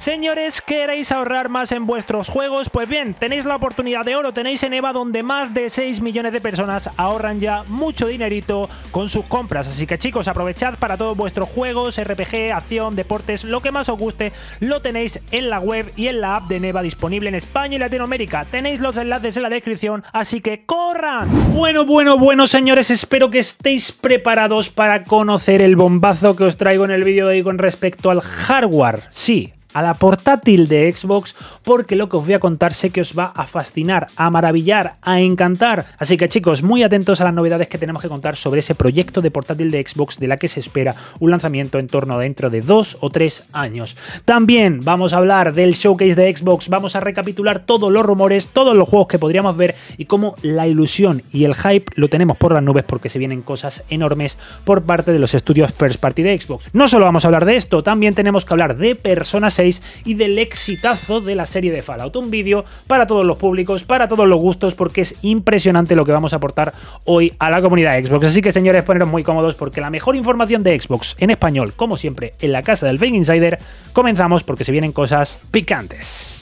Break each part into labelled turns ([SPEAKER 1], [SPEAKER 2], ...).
[SPEAKER 1] Señores, ¿queréis ahorrar más en vuestros juegos? Pues bien, tenéis la oportunidad de oro, tenéis en EVA donde más de 6 millones de personas ahorran ya mucho dinerito con sus compras. Así que chicos, aprovechad para todos vuestros juegos, RPG, acción, deportes, lo que más os guste, lo tenéis en la web y en la app de EVA disponible en España y Latinoamérica. Tenéis los enlaces en la descripción, así que ¡corran! Bueno, bueno, bueno, señores, espero que estéis preparados para conocer el bombazo que os traigo en el vídeo de hoy con respecto al hardware. Sí, a la portátil de Xbox porque lo que os voy a contar sé que os va a fascinar, a maravillar, a encantar. Así que chicos, muy atentos a las novedades que tenemos que contar sobre ese proyecto de portátil de Xbox de la que se espera un lanzamiento en torno a dentro de dos o tres años. También vamos a hablar del showcase de Xbox, vamos a recapitular todos los rumores, todos los juegos que podríamos ver y cómo la ilusión y el hype lo tenemos por las nubes porque se vienen cosas enormes por parte de los estudios first party de Xbox. No solo vamos a hablar de esto, también tenemos que hablar de personas y del exitazo de la serie de Fallout. Un vídeo para todos los públicos, para todos los gustos, porque es impresionante lo que vamos a aportar hoy a la comunidad Xbox. Así que señores, poneros muy cómodos porque la mejor información de Xbox en español, como siempre, en la casa del Fake Insider, comenzamos porque se vienen cosas picantes.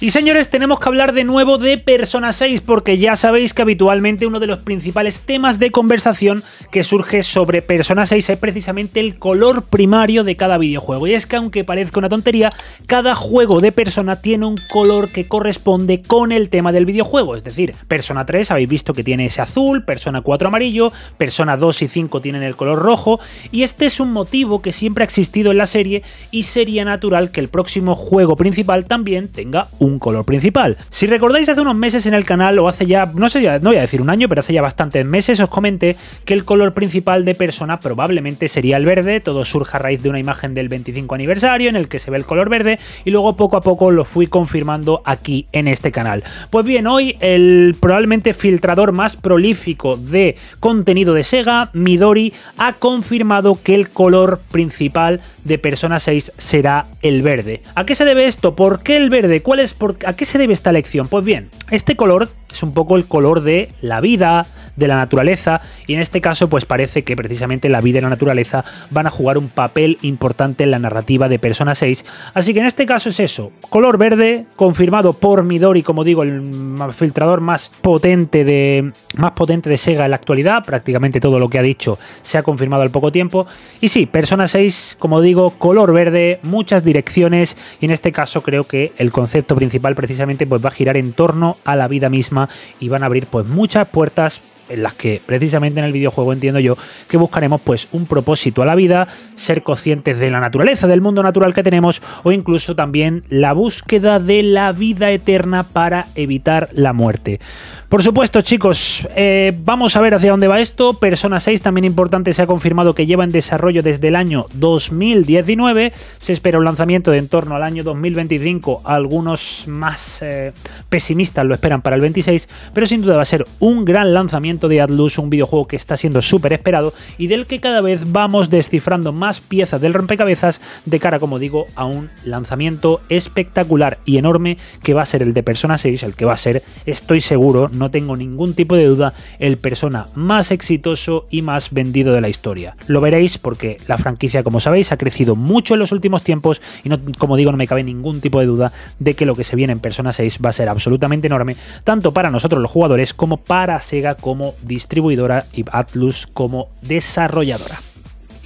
[SPEAKER 1] Y señores, tenemos que hablar de nuevo de Persona 6 porque ya sabéis que habitualmente uno de los principales temas de conversación que surge sobre Persona 6 es precisamente el color primario de cada videojuego. Y es que aunque parezca una tontería, cada juego de Persona tiene un color que corresponde con el tema del videojuego. Es decir, Persona 3 habéis visto que tiene ese azul, Persona 4 amarillo, Persona 2 y 5 tienen el color rojo y este es un motivo que siempre ha existido en la serie y sería natural que el próximo juego principal también tenga un un color principal. Si recordáis hace unos meses en el canal, o hace ya, no sé, ya, no voy a decir un año, pero hace ya bastantes meses, os comenté que el color principal de Persona probablemente sería el verde, todo surge a raíz de una imagen del 25 aniversario en el que se ve el color verde, y luego poco a poco lo fui confirmando aquí en este canal. Pues bien, hoy el probablemente filtrador más prolífico de contenido de Sega, Midori, ha confirmado que el color principal de Persona 6 será el verde. ¿A qué se debe esto? ¿Por qué el verde? ¿Cuál es por... ¿A qué se debe esta elección? Pues bien, este color es un poco el color de la vida, de la naturaleza y en este caso, pues parece que precisamente la vida y la naturaleza van a jugar un papel importante en la narrativa de Persona 6. Así que en este caso es eso, color verde, confirmado por Midori, como digo, el filtrador más potente de, más potente de Sega en la actualidad, prácticamente todo lo que ha dicho se ha confirmado al poco tiempo. Y sí, Persona 6, como digo, color verde, muchas direcciones y en este caso creo que el concepto principal precisamente pues va a girar en torno a la vida misma y van a abrir pues muchas puertas en las que precisamente en el videojuego, entiendo yo, que buscaremos pues un propósito a la vida, ser conscientes de la naturaleza, del mundo natural que tenemos o incluso también la búsqueda de la vida eterna para evitar la muerte. Por supuesto, chicos, eh, vamos a ver hacia dónde va esto. Persona 6, también importante, se ha confirmado que lleva en desarrollo desde el año 2019. Se espera un lanzamiento de en torno al año 2025. Algunos más eh, pesimistas lo esperan para el 26, pero sin duda va a ser un gran lanzamiento de Atlus, un videojuego que está siendo súper esperado y del que cada vez vamos descifrando más piezas del rompecabezas de cara, como digo, a un lanzamiento espectacular y enorme que va a ser el de Persona 6, el que va a ser, estoy seguro, no tengo ningún tipo de duda, el Persona más exitoso y más vendido de la historia. Lo veréis porque la franquicia, como sabéis, ha crecido mucho en los últimos tiempos y no, como digo, no me cabe ningún tipo de duda de que lo que se viene en Persona 6 va a ser absolutamente enorme, tanto para nosotros los jugadores como para Sega como distribuidora y Atlus como desarrolladora.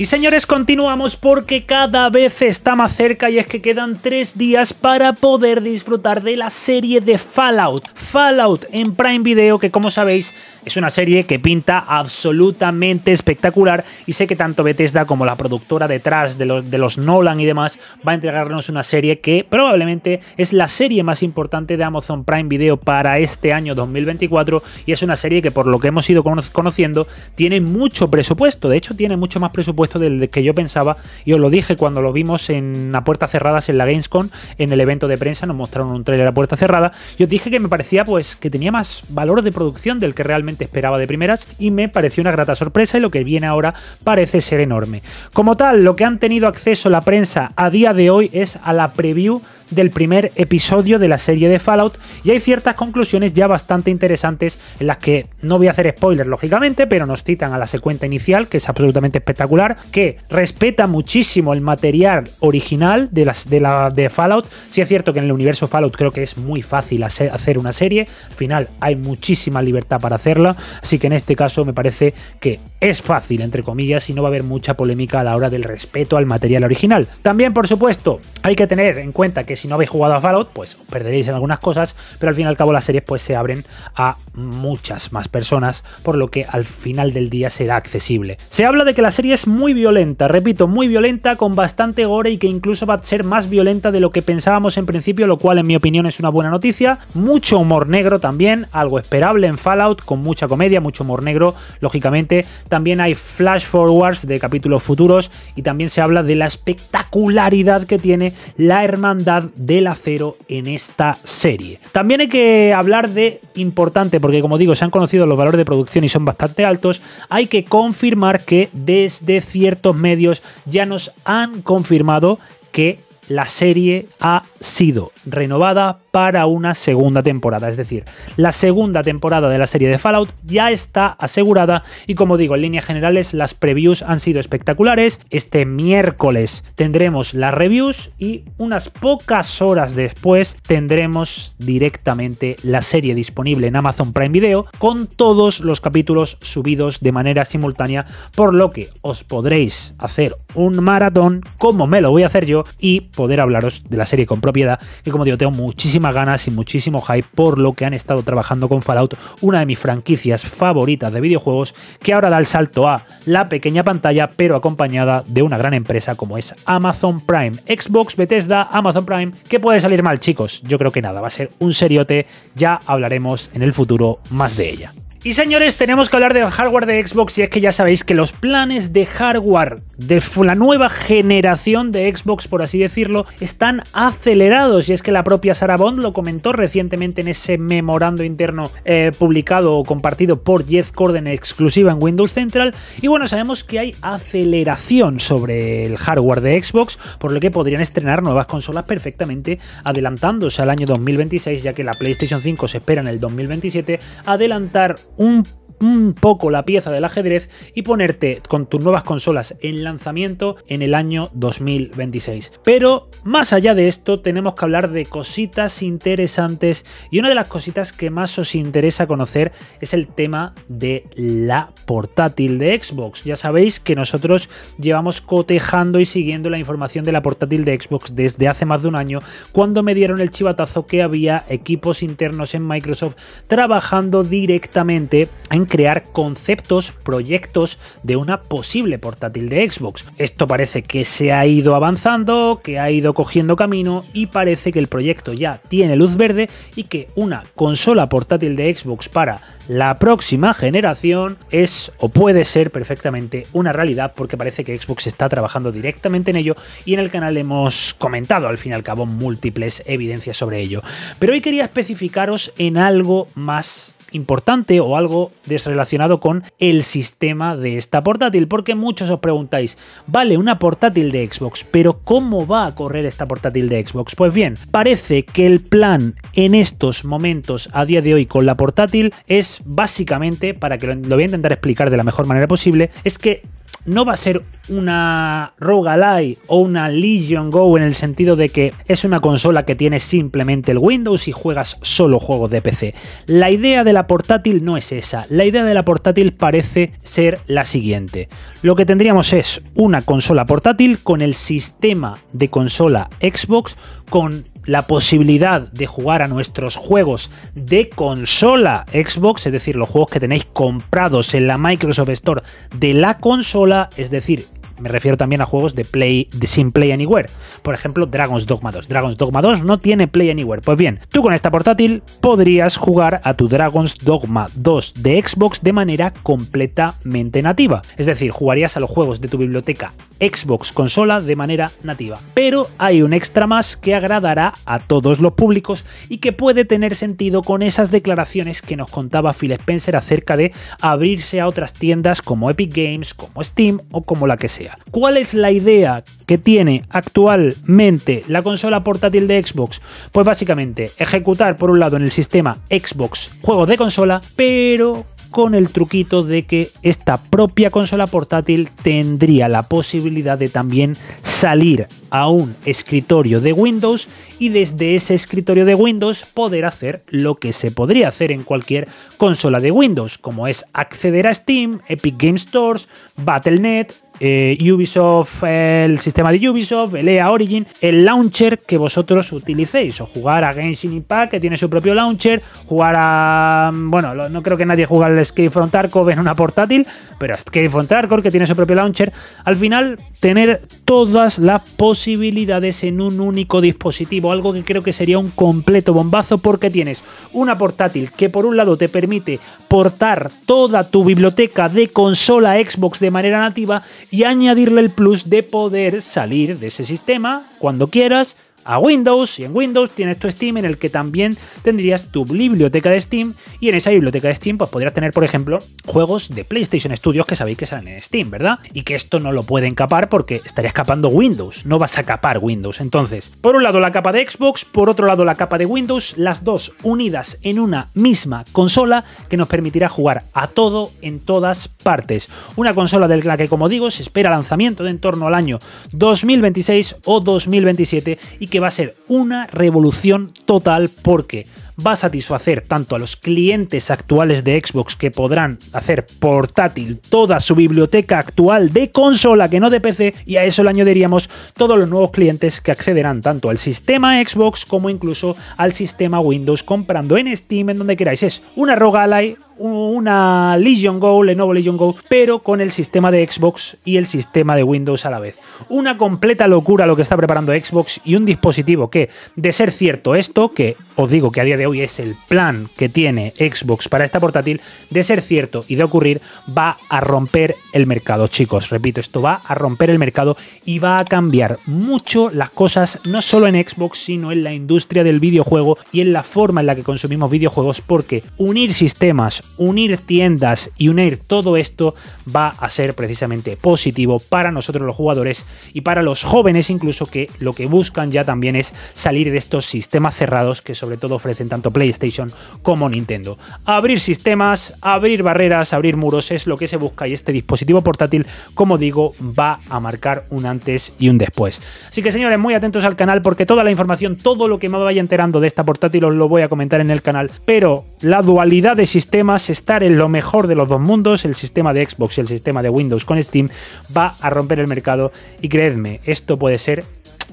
[SPEAKER 1] Y señores, continuamos porque cada vez está más cerca y es que quedan tres días para poder disfrutar de la serie de Fallout. Fallout en Prime Video, que como sabéis es una serie que pinta absolutamente espectacular y sé que tanto Bethesda como la productora detrás de los, de los Nolan y demás va a entregarnos una serie que probablemente es la serie más importante de Amazon Prime Video para este año 2024 y es una serie que por lo que hemos ido conociendo tiene mucho presupuesto, de hecho tiene mucho más presupuesto del que yo pensaba y os lo dije cuando lo vimos en a puerta cerradas en la Gamescom, en el evento de prensa, nos mostraron un trailer a puerta cerrada y os dije que me parecía pues que tenía más valor de producción del que realmente esperaba de primeras y me pareció una grata sorpresa y lo que viene ahora parece ser enorme. Como tal, lo que han tenido acceso la prensa a día de hoy es a la preview del primer episodio de la serie de Fallout y hay ciertas conclusiones ya bastante interesantes en las que no voy a hacer spoilers lógicamente, pero nos citan a la secuencia inicial que es absolutamente espectacular, que respeta muchísimo el material original de, las, de, la, de Fallout. Si es cierto que en el universo Fallout creo que es muy fácil hacer una serie, al final hay muchísima libertad para hacerla, así que en este caso me parece que es fácil, entre comillas, y no va a haber mucha polémica a la hora del respeto al material original. También, por supuesto, hay que tener en cuenta que si no habéis jugado a Fallout, pues perderéis en algunas cosas, pero al fin y al cabo las series pues se abren a muchas más personas, por lo que al final del día será accesible. Se habla de que la serie es muy violenta, repito, muy violenta, con bastante gore y que incluso va a ser más violenta de lo que pensábamos en principio, lo cual en mi opinión es una buena noticia. Mucho humor negro también, algo esperable en Fallout, con mucha comedia, mucho humor negro, lógicamente. También hay flash forwards de capítulos futuros y también se habla de la espectacularidad que tiene la hermandad del acero en esta serie. También hay que hablar de importante, porque como digo, se han conocido los valores de producción y son bastante altos, hay que confirmar que desde ciertos medios ya nos han confirmado que la serie ha sido renovada para una segunda temporada. Es decir, la segunda temporada de la serie de Fallout ya está asegurada y como digo, en líneas generales las previews han sido espectaculares. Este miércoles tendremos las reviews y unas pocas horas después tendremos directamente la serie disponible en Amazon Prime Video con todos los capítulos subidos de manera simultánea, por lo que os podréis hacer un maratón como me lo voy a hacer yo y poder hablaros de la serie con propiedad. Yo tengo muchísimas ganas y muchísimo hype por lo que han estado trabajando con Fallout, una de mis franquicias favoritas de videojuegos, que ahora da el salto a la pequeña pantalla, pero acompañada de una gran empresa como es Amazon Prime. Xbox, Bethesda, Amazon Prime, que puede salir mal, chicos? Yo creo que nada, va a ser un seriote, ya hablaremos en el futuro más de ella. Y señores, tenemos que hablar del hardware de Xbox y es que ya sabéis que los planes de hardware de la nueva generación de Xbox, por así decirlo, están acelerados y es que la propia Sarah Bond lo comentó recientemente en ese memorando interno eh, publicado o compartido por Jeff Corden exclusiva en Windows Central y bueno, sabemos que hay aceleración sobre el hardware de Xbox, por lo que podrían estrenar nuevas consolas perfectamente adelantándose al año 2026, ya que la PlayStation 5 se espera en el 2027, adelantar on un poco la pieza del ajedrez y ponerte con tus nuevas consolas en lanzamiento en el año 2026. Pero más allá de esto tenemos que hablar de cositas interesantes y una de las cositas que más os interesa conocer es el tema de la portátil de Xbox. Ya sabéis que nosotros llevamos cotejando y siguiendo la información de la portátil de Xbox desde hace más de un año cuando me dieron el chivatazo que había equipos internos en Microsoft trabajando directamente en crear conceptos, proyectos de una posible portátil de Xbox. Esto parece que se ha ido avanzando, que ha ido cogiendo camino y parece que el proyecto ya tiene luz verde y que una consola portátil de Xbox para la próxima generación es o puede ser perfectamente una realidad porque parece que Xbox está trabajando directamente en ello y en el canal hemos comentado al fin y al cabo múltiples evidencias sobre ello. Pero hoy quería especificaros en algo más importante o algo desrelacionado con el sistema de esta portátil, porque muchos os preguntáis, vale, una portátil de Xbox, pero ¿cómo va a correr esta portátil de Xbox? Pues bien, parece que el plan en estos momentos a día de hoy con la portátil es básicamente, para que lo, voy a intentar explicar de la mejor manera posible, es que no va a ser una Rogalai o una Legion Go en el sentido de que es una consola que tiene simplemente el Windows y juegas solo juegos de PC. La idea de la portátil no es esa. La idea de la portátil parece ser la siguiente. Lo que tendríamos es una consola portátil con el sistema de consola Xbox con la posibilidad de jugar a nuestros juegos de consola Xbox, es decir, los juegos que tenéis comprados en la Microsoft Store de la consola, es decir, me refiero también a juegos de play de sin Play Anywhere. Por ejemplo, Dragon's Dogma 2. Dragon's Dogma 2 no tiene Play Anywhere. Pues bien, tú con esta portátil podrías jugar a tu Dragon's Dogma 2 de Xbox de manera completamente nativa. Es decir, jugarías a los juegos de tu biblioteca Xbox consola de manera nativa. Pero hay un extra más que agradará a todos los públicos y que puede tener sentido con esas declaraciones que nos contaba Phil Spencer acerca de abrirse a otras tiendas como Epic Games, como Steam o como la que sea. ¿Cuál es la idea que tiene actualmente la consola portátil de Xbox? Pues básicamente ejecutar por un lado en el sistema Xbox juegos de consola, pero con el truquito de que esta propia consola portátil tendría la posibilidad de también salir a un escritorio de Windows y desde ese escritorio de Windows poder hacer lo que se podría hacer en cualquier consola de Windows, como es acceder a Steam, Epic Game Stores, Battle.net, eh, Ubisoft, el sistema de Ubisoft, el EA Origin, el launcher que vosotros utilicéis, o jugar a Genshin Impact, que tiene su propio launcher, jugar a. Bueno, no creo que nadie juegue al Escape from en una portátil, pero Escape from que tiene su propio launcher. Al final, tener todas las posibilidades en un único dispositivo, algo que creo que sería un completo bombazo, porque tienes una portátil que, por un lado, te permite portar toda tu biblioteca de consola Xbox de manera nativa y añadirle el plus de poder salir de ese sistema cuando quieras a Windows y en Windows tienes tu Steam en el que también tendrías tu biblioteca de Steam y en esa biblioteca de Steam pues podrías tener por ejemplo juegos de PlayStation Studios que sabéis que salen en Steam, ¿verdad? Y que esto no lo pueden capar porque estaría escapando Windows, no vas a capar Windows. Entonces, por un lado la capa de Xbox, por otro lado la capa de Windows, las dos unidas en una misma consola que nos permitirá jugar a todo en todas partes. Una consola de la que como digo se espera lanzamiento de en torno al año 2026 o 2027 y que va a ser una revolución total porque va a satisfacer tanto a los clientes actuales de Xbox que podrán hacer portátil toda su biblioteca actual de consola que no de PC y a eso le añadiríamos todos los nuevos clientes que accederán tanto al sistema Xbox como incluso al sistema Windows comprando en Steam en donde queráis. Es una Rogalai una Legion Go, Lenovo Legion Go, pero con el sistema de Xbox y el sistema de Windows a la vez. Una completa locura lo que está preparando Xbox y un dispositivo que, de ser cierto esto, que os digo que a día de hoy es el plan que tiene Xbox para esta portátil, de ser cierto y de ocurrir, va a romper el mercado, chicos. Repito, esto va a romper el mercado y va a cambiar mucho las cosas, no solo en Xbox, sino en la industria del videojuego y en la forma en la que consumimos videojuegos, porque unir sistemas, unir tiendas y unir todo esto va a ser precisamente positivo para nosotros los jugadores y para los jóvenes incluso que lo que buscan ya también es salir de estos sistemas cerrados que son sobre todo ofrecen tanto PlayStation como Nintendo. Abrir sistemas, abrir barreras, abrir muros es lo que se busca y este dispositivo portátil, como digo, va a marcar un antes y un después. Así que señores, muy atentos al canal porque toda la información, todo lo que me vaya enterando de esta portátil os lo voy a comentar en el canal, pero la dualidad de sistemas, estar en lo mejor de los dos mundos, el sistema de Xbox y el sistema de Windows con Steam, va a romper el mercado y creedme, esto puede ser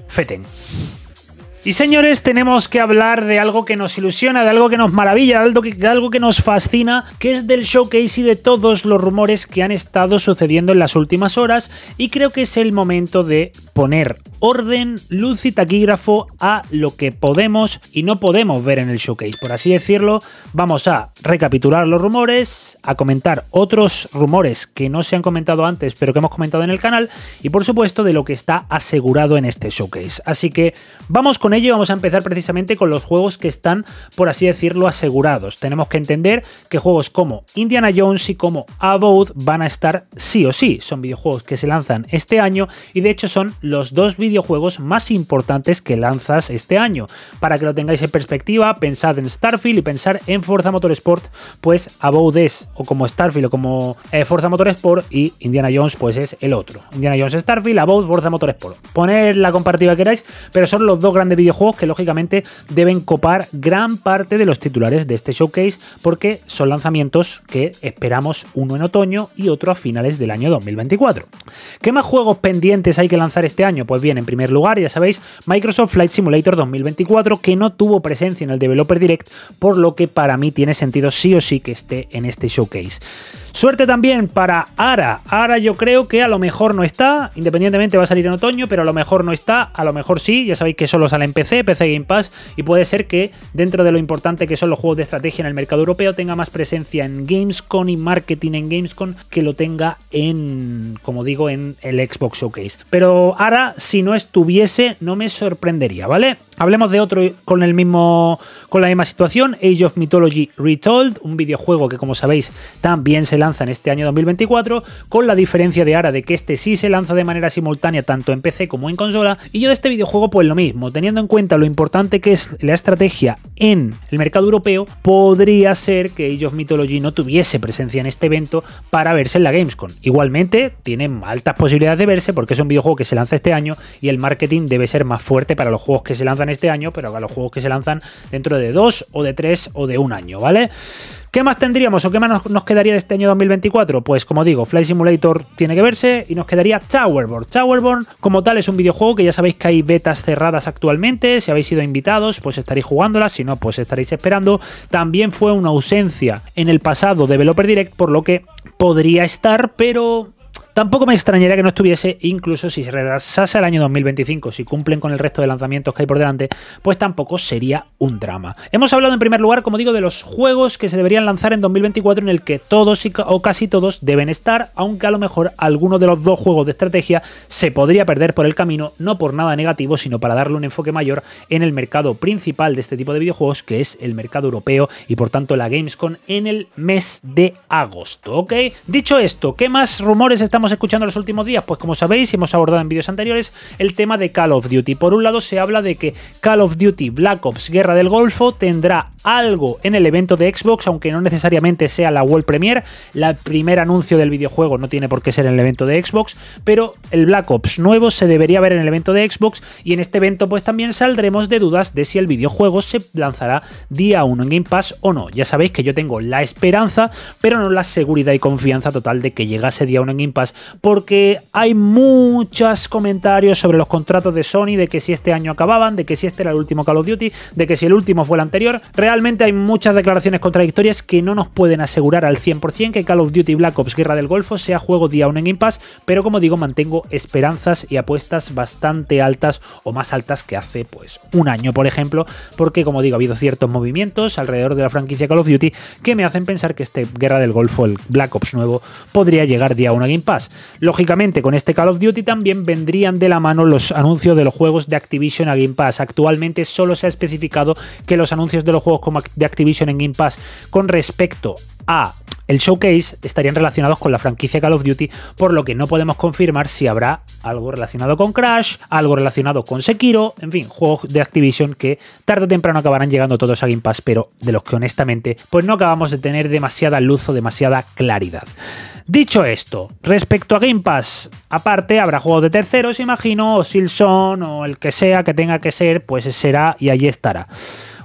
[SPEAKER 1] feten. Y señores, tenemos que hablar de algo que nos ilusiona, de algo que nos maravilla, de algo que, nos fascina, que es del showcase y de todos los rumores que han estado sucediendo en las últimas horas. Y creo que es el momento de poner orden, luz y taquígrafo a lo que podemos y no podemos ver en el showcase. Por así decirlo, vamos a recapitular los rumores, a comentar otros rumores que no se han comentado antes, pero que hemos comentado en el canal, y por supuesto de lo que está asegurado en este showcase. Así que vamos con ello y vamos a empezar precisamente con los juegos que están, por así decirlo, asegurados. Tenemos que entender que juegos como Indiana Jones y como About van a estar sí o sí. Son videojuegos que se lanzan este año y de hecho son los dos videojuegos más importantes que lanzas este año. Para que lo tengáis en perspectiva, pensad en Starfield y pensar en Forza Motorsport, pues About es o como Starfield o como eh, Forza Motorsport y Indiana Jones pues es el otro. Indiana Jones Starfield, About Forza Motorsport. Poner la comparativa que queráis, pero son los dos grandes videojuegos que lógicamente deben copar gran parte de los titulares de este showcase porque son lanzamientos que esperamos uno en otoño y otro a finales del año 2024. ¿Qué más juegos pendientes hay que lanzar este este año? Pues bien, en primer lugar, ya sabéis, Microsoft Flight Simulator 2024, que no tuvo presencia en el Developer Direct, por lo que para mí tiene sentido sí o sí que esté en este showcase. Suerte también para Ara. Ara yo creo que a lo mejor no está, independientemente va a salir en otoño, pero a lo mejor no está, a lo mejor sí, ya sabéis que solo sale en PC, PC Game Pass, y puede ser que dentro de lo importante que son los juegos de estrategia en el mercado europeo tenga más presencia en Gamescom y marketing en Gamescom que lo tenga en, como digo, en el Xbox Showcase. Pero Ara, si no estuviese, no me sorprendería, ¿vale? Hablemos de otro con el mismo con la misma situación, Age of Mythology Retold, un videojuego que como sabéis también se la en este año 2024, con la diferencia de Ara de que este sí se lanza de manera simultánea tanto en PC como en consola, y yo de este videojuego pues lo mismo, teniendo en cuenta lo importante que es la estrategia en el mercado europeo, podría ser que Age of Mythology no tuviese presencia en este evento para verse en la Gamescom. Igualmente, tiene altas posibilidades de verse porque es un videojuego que se lanza este año y el marketing debe ser más fuerte para los juegos que se lanzan este año, pero para los juegos que se lanzan dentro de dos o de tres o de un año, ¿vale? ¿Qué más tendríamos o qué más nos quedaría de este año 2024? Pues como digo, Fly Simulator tiene que verse y nos quedaría Towerborn. Towerborn como tal es un videojuego que ya sabéis que hay betas cerradas actualmente, si habéis sido invitados pues estaréis jugándolas, no, pues estaréis esperando. También fue una ausencia en el pasado de Developer Direct, por lo que podría estar, pero Tampoco me extrañaría que no estuviese, incluso si se retrasase al año 2025, si cumplen con el resto de lanzamientos que hay por delante, pues tampoco sería un drama. Hemos hablado en primer lugar, como digo, de los juegos que se deberían lanzar en 2024 en el que todos o casi todos deben estar, aunque a lo mejor alguno de los dos juegos de estrategia se podría perder por el camino, no por nada negativo, sino para darle un enfoque mayor en el mercado principal de este tipo de videojuegos, que es el mercado europeo y por tanto la Gamescom en el mes de agosto, ¿ok? Dicho esto, ¿qué más rumores estamos escuchando los últimos días? Pues como sabéis, hemos abordado en vídeos anteriores el tema de Call of Duty. Por un lado se habla de que Call of Duty Black Ops Guerra del Golfo tendrá algo en el evento de Xbox, aunque no necesariamente sea la World Premiere. el primer anuncio del videojuego no tiene por qué ser en el evento de Xbox, pero el Black Ops nuevo se debería ver en el evento de Xbox y en este evento pues también saldremos de dudas de si el videojuego se lanzará día 1 en Game Pass o no. Ya sabéis que yo tengo la esperanza, pero no la seguridad y confianza total de que llegase día 1 en Game Pass porque hay muchos comentarios sobre los contratos de Sony, de que si este año acababan, de que si este era el último Call of Duty, de que si el último fue el anterior. Realmente hay muchas declaraciones contradictorias que no nos pueden asegurar al 100% que Call of Duty Black Ops Guerra del Golfo sea juego día 1 en Game Pass, pero como digo, mantengo esperanzas y apuestas bastante altas o más altas que hace pues un año, por ejemplo, porque como digo, ha habido ciertos movimientos alrededor de la franquicia Call of Duty que me hacen pensar que este Guerra del Golfo, el Black Ops nuevo, podría llegar día 1 a Game Pass. Lógicamente, con este Call of Duty también vendrían de la mano los anuncios de los juegos de Activision a Game Pass. Actualmente solo se ha especificado que los anuncios de los juegos de Activision en Game Pass con respecto a el showcase estarían relacionados con la franquicia Call of Duty, por lo que no podemos confirmar si habrá algo relacionado con Crash, algo relacionado con Sekiro, en fin, juegos de Activision que tarde o temprano acabarán llegando todos a Game Pass, pero de los que honestamente pues no acabamos de tener demasiada luz o demasiada claridad. Dicho esto, respecto a Game Pass, aparte habrá juegos de terceros, imagino, o Silson o el que sea que tenga que ser, pues será y allí estará.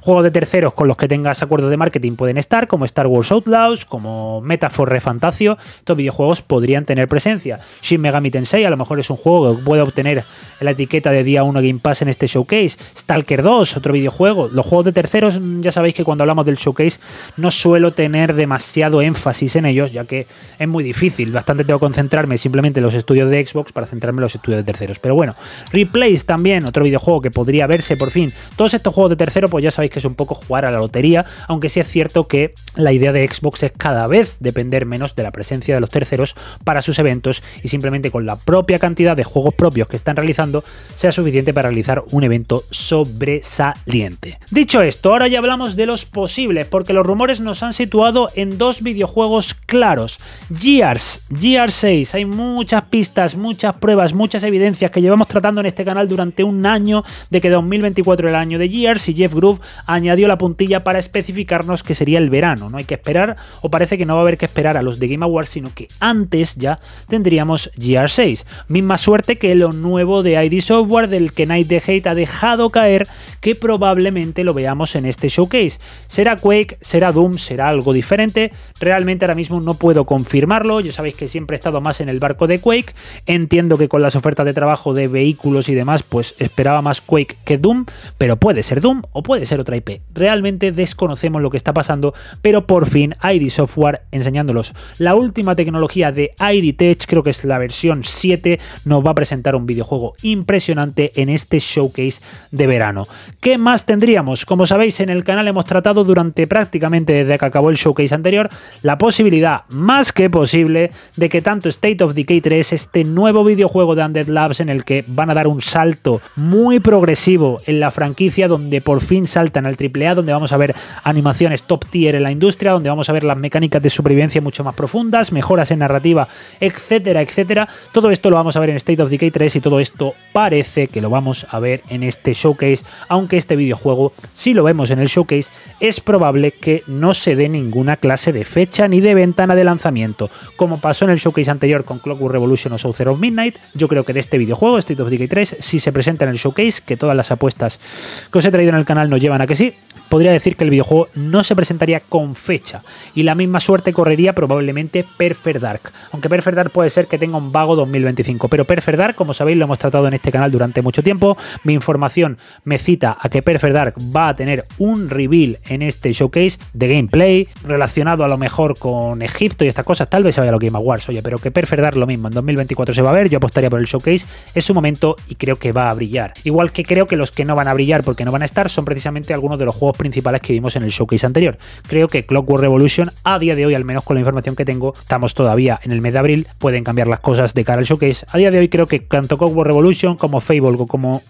[SPEAKER 1] Juegos de terceros con los que tengas acuerdos de marketing pueden estar, como Star Wars Outlaws, como Metaphor Refantasio. Estos videojuegos podrían tener presencia. Shin Megami Tensei a lo mejor es un juego que puede obtener la etiqueta de día 1 Game Pass en este showcase. Stalker 2, otro videojuego. Los juegos de terceros, mm, ya sabéis que cuando hablamos del showcase no suelo tener demasiado énfasis en ellos, ya que es muy difícil. Bastante tengo que concentrarme simplemente en los estudios de Xbox para centrarme en los estudios de terceros. Pero bueno, Replays también, otro videojuego que podría verse por fin. Todos estos juegos de terceros pues ya sabéis que es un poco jugar a la lotería, aunque sí es cierto que la idea de Xbox es cada vez depender menos de la presencia de los terceros para sus eventos y simplemente con la propia cantidad de juegos propios que están realizando sea suficiente para realizar un evento sobresaliente. Dicho esto, ahora ya hablamos de los posibles, porque los rumores nos han situado en dos videojuegos claros. Gears, Gears 6, hay muchas pistas, muchas pruebas, muchas evidencias que llevamos tratando en este canal durante un año de que 2024 era el año de Gears y Jeff Groove añadió la puntilla para especificarnos que sería el verano. No hay que esperar, o parece que no va a haber que esperar a los de Game Awards, sino que antes ya tendríamos GR6. Misma suerte que lo nuevo de ID Software, del que Night the Hate ha dejado caer, que probablemente lo veamos en este showcase. Será Quake, será Doom, será algo diferente. Realmente ahora mismo no puedo confirmarlo. Yo sabéis que siempre he estado más en el barco de Quake. Entiendo que con las ofertas de trabajo de vehículos y demás, pues esperaba más Quake que Doom, pero puede ser Doom o puede ser otra IP. Realmente desconocemos lo que está pasando, pero por fin ID Software enseñándolos la última tecnología de ID Tech, creo que es la versión 7, nos va a presentar un videojuego impresionante en este showcase de verano. ¿Qué más tendríamos? Como sabéis, en el canal hemos tratado durante prácticamente desde que acabó el showcase anterior la posibilidad más que posible de que tanto State of Decay 3, este nuevo videojuego de Undead Labs en el que van a dar un salto muy progresivo en la franquicia donde por fin salta el AAA, donde vamos a ver animaciones top tier en la industria, donde vamos a ver las mecánicas de supervivencia mucho más profundas, mejoras en narrativa, etcétera, etcétera. Todo esto lo vamos a ver en State of Decay 3 y todo esto parece que lo vamos a ver en este showcase, aunque este videojuego, si lo vemos en el showcase, es probable que no se dé ninguna clase de fecha ni de ventana de lanzamiento, como pasó en el showcase anterior con Clockwork Revolution o Southern Midnight. Yo creo que de este videojuego, State of Decay 3, si se presenta en el showcase, que todas las apuestas que os he traído en el canal nos llevan a que sí, podría decir que el videojuego no se presentaría con fecha y la misma suerte correría probablemente Perfer Dark. Aunque Perfer Dark puede ser que tenga un vago 2025, pero Perfer Dark, como sabéis, lo hemos tratado en este canal durante mucho tiempo. Mi información me cita a que Perfer Dark va a tener un reveal en este showcase de gameplay relacionado a lo mejor con Egipto y estas cosas. Tal vez se lo que lo Game Awards, oye, pero que Perfer Dark lo mismo en 2024 se va a ver. Yo apostaría por el showcase, es su momento y creo que va a brillar. Igual que creo que los que no van a brillar porque no van a estar son precisamente algunos de los juegos principales que vimos en el showcase anterior. Creo que Clockwork Revolution, a día de hoy, al menos con la información que tengo, estamos todavía en el mes de abril, pueden cambiar las cosas de cara al showcase. A día de hoy creo que tanto Clockwork Revolution como Fable como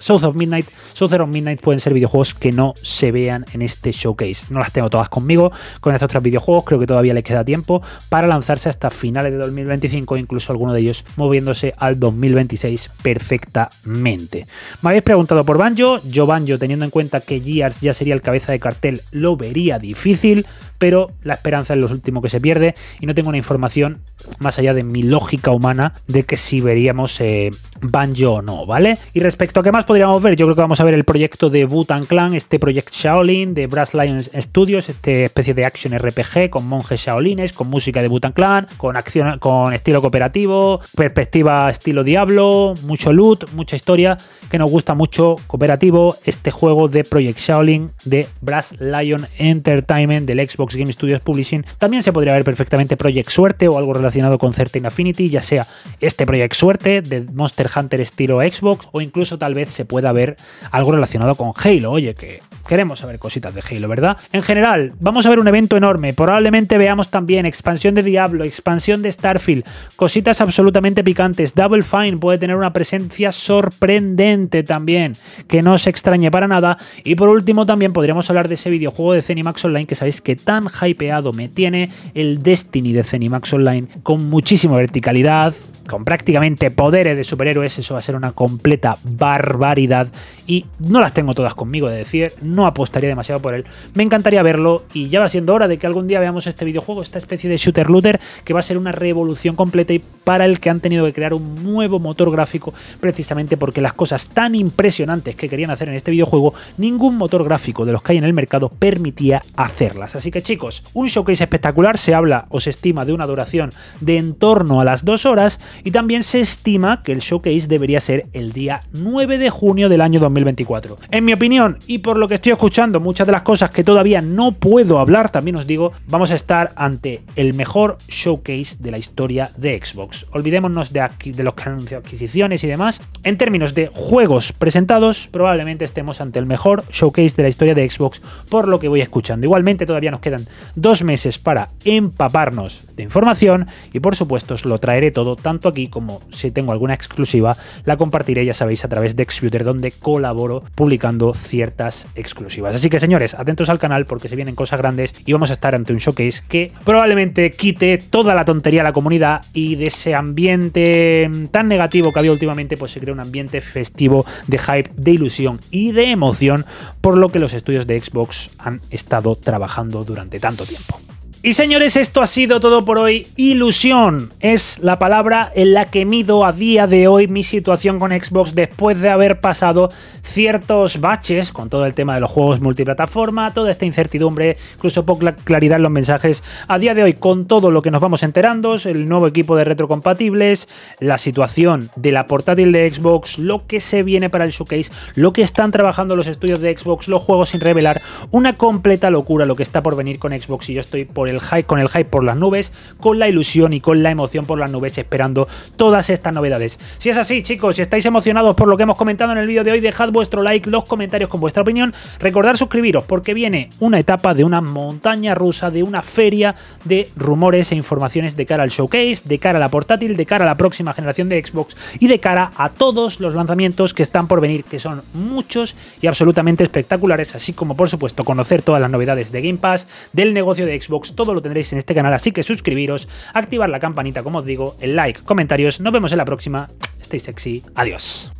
[SPEAKER 1] South of Midnight, South of Midnight pueden ser videojuegos que no se vean en este showcase. No las tengo todas conmigo con estos otros videojuegos, creo que todavía les queda tiempo para lanzarse hasta finales de 2025, incluso alguno de ellos moviéndose al 2026 perfectamente. Me habéis preguntado por Banjo, yo Banjo teniendo en cuenta que Gears ya sería el cabeza de cartel, lo vería difícil pero la esperanza es lo último que se pierde y no tengo una información más allá de mi lógica humana de que si veríamos eh, Banjo o no, ¿vale? Y respecto a qué más podríamos ver, yo creo que vamos a ver el proyecto de Butan Clan, este Project Shaolin de Brass Lions Studios, esta especie de action RPG con monjes shaolines, con música de Butan Clan, con, acción, con estilo cooperativo, perspectiva estilo Diablo, mucho loot, mucha historia, que nos gusta mucho cooperativo, este juego de Project Shaolin de Brass Lion Entertainment del Xbox Game Studios Publishing, también se podría ver perfectamente Project Suerte o algo relacionado con Certain Affinity, ya sea este Project Suerte de Monster Hunter estilo Xbox, o incluso tal vez se pueda ver algo relacionado con Halo, oye, que Queremos saber cositas de Halo, ¿verdad? En general, vamos a ver un evento enorme. Probablemente veamos también expansión de Diablo, expansión de Starfield, cositas absolutamente picantes. Double Fine puede tener una presencia sorprendente también, que no se extrañe para nada. Y por último, también podríamos hablar de ese videojuego de Max Online que sabéis que tan hypeado me tiene el Destiny de Max Online, con muchísima verticalidad, con prácticamente poderes de superhéroes, eso va a ser una completa barbaridad. Y no las tengo todas conmigo de decir, no apostaría demasiado por él. Me encantaría verlo y ya va siendo hora de que algún día veamos este videojuego, esta especie de shooter looter, que va a ser una revolución completa y para el que han tenido que crear un nuevo motor gráfico, precisamente porque las cosas tan impresionantes que querían hacer en este videojuego, ningún motor gráfico de los que hay en el mercado permitía hacerlas. Así que chicos, un showcase espectacular, se habla o se estima de una duración de en torno a las dos horas y también se estima que el showcase debería ser el día 9 de junio del año 2024. En mi opinión, y por lo que estoy escuchando, muchas de las cosas que todavía no puedo hablar, también os digo, vamos a estar ante el mejor showcase de la historia de Xbox. Olvidémonos de, aquí, de los que han adquisiciones y demás. En términos de juegos presentados, probablemente estemos ante el mejor showcase de la historia de Xbox, por lo que voy escuchando. Igualmente, todavía nos quedan dos meses para empaparnos de información y, por supuesto, os lo traeré todo, tanto aquí, como si tengo alguna exclusiva, la compartiré, ya sabéis, a través de Xputer, donde colaboro publicando ciertas exclusivas. Así que señores, atentos al canal porque se vienen cosas grandes y vamos a estar ante un showcase que probablemente quite toda la tontería a la comunidad y de ese ambiente tan negativo que había últimamente, pues se crea un ambiente festivo de hype, de ilusión y de emoción, por lo que los estudios de Xbox han estado trabajando durante tanto tiempo. Y señores, esto ha sido todo por hoy. Ilusión es la palabra en la que mido a día de hoy mi situación con Xbox después de haber pasado ciertos baches con todo el tema de los juegos multiplataforma, toda esta incertidumbre, incluso poca claridad en los mensajes. A día de hoy, con todo lo que nos vamos enterando, el nuevo equipo de retrocompatibles, la situación de la portátil de Xbox, lo que se viene para el showcase, lo que están trabajando los estudios de Xbox, los juegos sin revelar, una completa locura lo que está por venir con Xbox y yo estoy por el hype, con el hype por las nubes, con la ilusión y con la emoción por las nubes esperando todas estas novedades. Si es así, chicos, si estáis emocionados por lo que hemos comentado en el vídeo de hoy, dejad vuestro like, los comentarios con vuestra opinión, recordad suscribiros porque viene una etapa de una montaña rusa, de una feria de rumores e informaciones de cara al showcase, de cara a la portátil, de cara a la próxima generación de Xbox y de cara a todos los lanzamientos que están por venir, que son muchos y absolutamente espectaculares, así como por supuesto conocer todas las novedades de Game Pass, del negocio de Xbox, todo lo tendréis en este canal, así que suscribiros, activar la campanita, como os digo, el like, comentarios, nos vemos en la próxima, stay sexy, adiós.